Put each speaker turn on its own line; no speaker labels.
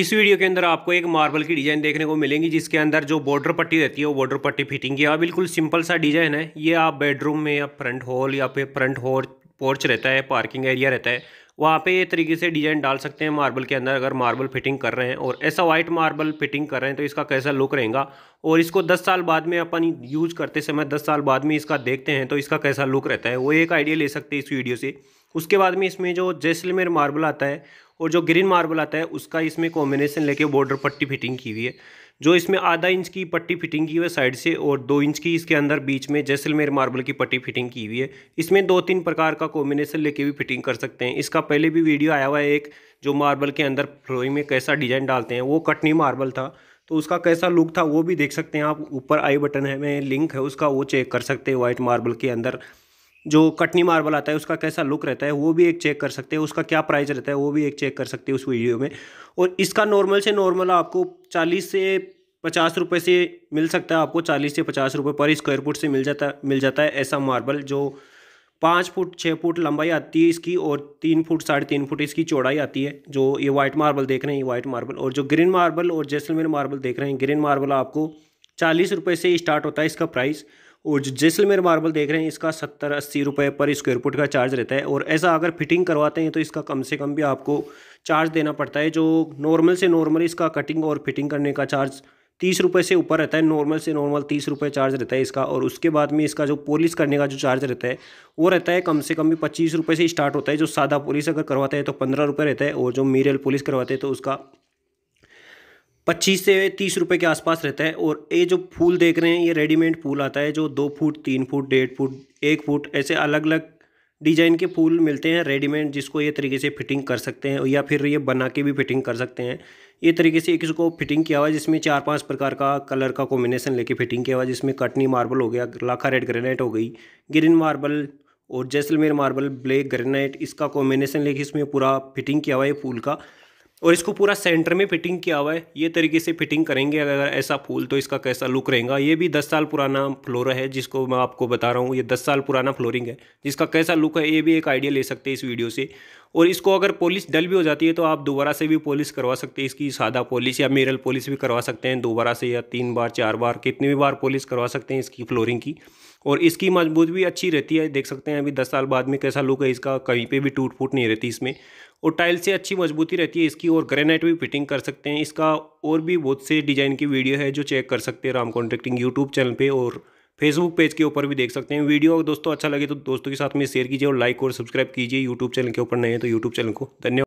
इस वीडियो के अंदर आपको एक मार्बल की डिज़ाइन देखने को मिलेंगी जिसके अंदर जो बॉर्डर पट्टी रहती है वो बॉर्डर पट्टी फिटिंग की हाँ, बिल्कुल सिंपल सा डिज़ाइन है ये आप बेडरूम में या फ्रंट हॉल या फिर फ्रंट हॉल पोर्च रहता है पार्किंग एरिया रहता है वहाँ पे ये तरीके से डिजाइन डाल सकते हैं मार्बल के अंदर अगर मार्बल फिटिंग कर रहे हैं और ऐसा वाइट मार्बल फिटिंग कर रहे हैं तो इसका कैसा लुक रहेगा और इसको 10 साल बाद में अपन यूज करते समय 10 साल बाद में इसका देखते हैं तो इसका कैसा लुक रहता है वो एक आइडिया ले सकते हैं इस वीडियो से उसके बाद में इसमें जो जैसलमेर मार्बल आता है और जो ग्रीन मार्बल आता है उसका इसमें कॉम्बिनेशन लेके बॉर्डर पट्टी फिटिंग की हुई है जो इसमें आधा इंच की पट्टी फिटिंग की हुई है साइड से और दो इंच की इसके अंदर बीच में जैसलमेर मार्बल की पट्टी फिटिंग की हुई है इसमें दो तीन प्रकार का कॉम्बिनेशन लेके भी फिटिंग कर सकते हैं इसका पहले भी वीडियो आया हुआ है एक जो मार्बल के अंदर फ्लोइंग में कैसा डिजाइन डालते हैं वो कटनी मार्बल था तो उसका कैसा लुक था वो भी देख सकते हैं आप ऊपर आई बटन है में लिंक है उसका वो चेक कर सकते हैं वाइट मार्बल के अंदर जो कटनी मार्बल आता है उसका कैसा लुक रहता है वो भी एक चेक कर सकते हैं उसका क्या प्राइस रहता है वो भी एक चेक कर सकते हैं उस वीडियो में और इसका नॉर्मल से नॉर्मल आपको चालीस से पचास रुपये से मिल सकता है आपको चालीस से पचास रुपये पर स्क्वायर फुट से मिल जाता मिल जाता है ऐसा मार्बल जो पाँच फुट छः फुट लंबाई आती है इसकी और तीन फुट साढ़े तीन फुट इसकी चौड़ाई आती है जो ये वाइट मार्बल देख रहे हैं ये वाइट मार्बल और जो ग्रीन मार्बल और जैसलमेर मार्बल देख रहे हैं ग्रीन मार्बल आपको चालीस रुपये से स्टार्ट होता है इसका प्राइस और जो जैसलमेर मार्बल देख रहे हैं इसका सत्तर अस्सी रुपये पर स्क्वायर फुट का चार्ज रहता है और ऐसा अगर फिटिंग करवाते हैं तो इसका कम से कम भी आपको चार्ज देना पड़ता है जो नॉर्मल से नॉर्मल इसका कटिंग और फिटिंग करने का चार्ज तीस रुपये से ऊपर रहता है नॉर्मल से नॉर्मल तीस रुपये चार्ज रहता है इसका और उसके बाद में इसका जो पॉलिश करने का जो चार्ज रहता है वो रहता है कम से कम भी पच्चीस रुपये से स्टार्ट होता है जो सादा पॉलिश अगर करवाते हैं तो पंद्रह रुपये रहता है और जो मीरियल पॉलिश करवाते हैं तो उसका पच्चीस से तीस रुपये के आसपास रहता है और ये जो फूल देख रहे हैं ये रेडीमेड फूल आता है जो दो फुट तीन फुट डेढ़ फुट एक फुट ऐसे अलग अलग डिजाइन के फूल मिलते हैं रेडीमेड जिसको ये तरीके से फिटिंग कर सकते हैं या फिर ये बना के भी फिटिंग कर सकते हैं ये तरीके से एक इसको फिटिंग किया हुआ है जिसमें चार पांच प्रकार का कलर का कॉम्बिनेशन लेके फिटिंग किया हुआ है जिसमें कटनी मार्बल हो गया लाखा रेड ग्रेनाइट हो गई ग्रीन मार्बल और जैसलमेर मार्बल ब्लैक ग्रेनाइट इसका कॉम्बिनेशन लेके इसमें पूरा फिटिंग किया हुआ है फूल का और इसको पूरा सेंटर में फिटिंग किया हुआ है ये तरीके से फिटिंग करेंगे अगर ऐसा फूल तो इसका कैसा लुक रहेगा ये भी दस साल पुराना फ्लोर है जिसको मैं आपको बता रहा हूँ ये दस साल पुराना फ्लोरिंग है जिसका कैसा लुक है ये भी एक आइडिया ले सकते हैं इस वीडियो से और इसको अगर पॉलिश डल भी हो जाती है तो आप दोबारा से भी पॉलिश करवा सकते हैं इसकी सादा पॉलिश या मेरल पॉलिश भी करवा सकते हैं दोबारा से या तीन बार चार बार कितनी भी बार पॉलिश करवा सकते हैं इसकी फ्लोरिंग की और इसकी मजबूत भी अच्छी रहती है देख सकते हैं अभी दस साल बाद में कैसा लुक है इसका कहीं पे भी टूट फूट नहीं रहती इसमें और टाइल से अच्छी मजबूती रहती है इसकी और ग्रेनाइट भी फिटिंग कर सकते हैं इसका और भी बहुत से डिज़ाइन की वीडियो है जो चेक कर सकते हैं राम कॉन्ट्रेक्टिंग यूट्यूब चैनल पर और फेसबुक पेज के ऊपर भी देख सकते हैं वीडियो दोस्तों अच्छा लगे तो दोस्तों के साथ में शेयर कीजिए और लाइक और सब्सक्राइब कीजिए यूट्यूब चैनल के ऊपर नहीं है तो यूट्यूब चैनल को धन्यवाद